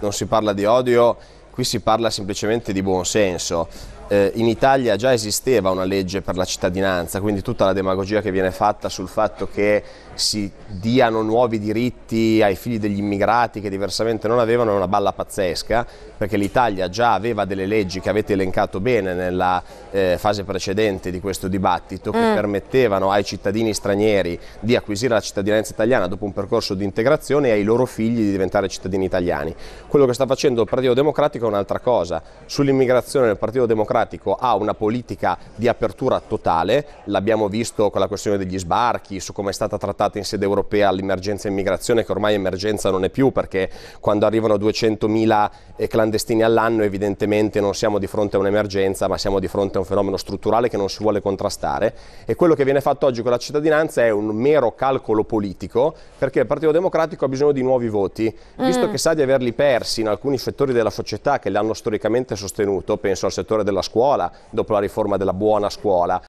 non si parla di odio, qui si parla semplicemente di buonsenso eh, in Italia già esisteva una legge per la cittadinanza, quindi tutta la demagogia che viene fatta sul fatto che si diano nuovi diritti ai figli degli immigrati che diversamente non avevano è una balla pazzesca, perché l'Italia già aveva delle leggi che avete elencato bene nella eh, fase precedente di questo dibattito, che mm. permettevano ai cittadini stranieri di acquisire la cittadinanza italiana dopo un percorso di integrazione e ai loro figli di diventare cittadini italiani. Quello che sta facendo il Partito Democratico è un'altra cosa. Sull'immigrazione il Partito Democratico Democratico ha una politica di apertura totale, l'abbiamo visto con la questione degli sbarchi, su come è stata trattata in sede europea l'emergenza immigrazione, che ormai emergenza non è più perché quando arrivano 200.000 eh, clandestini all'anno evidentemente non siamo di fronte a un'emergenza, ma siamo di fronte a un fenomeno strutturale che non si vuole contrastare e quello che viene fatto oggi con la cittadinanza è un mero calcolo politico perché il Partito Democratico ha bisogno di nuovi voti, visto mm. che sa di averli persi in alcuni settori della società che l'hanno storicamente sostenuto, penso al settore della scuola, scuola, dopo la riforma della buona scuola.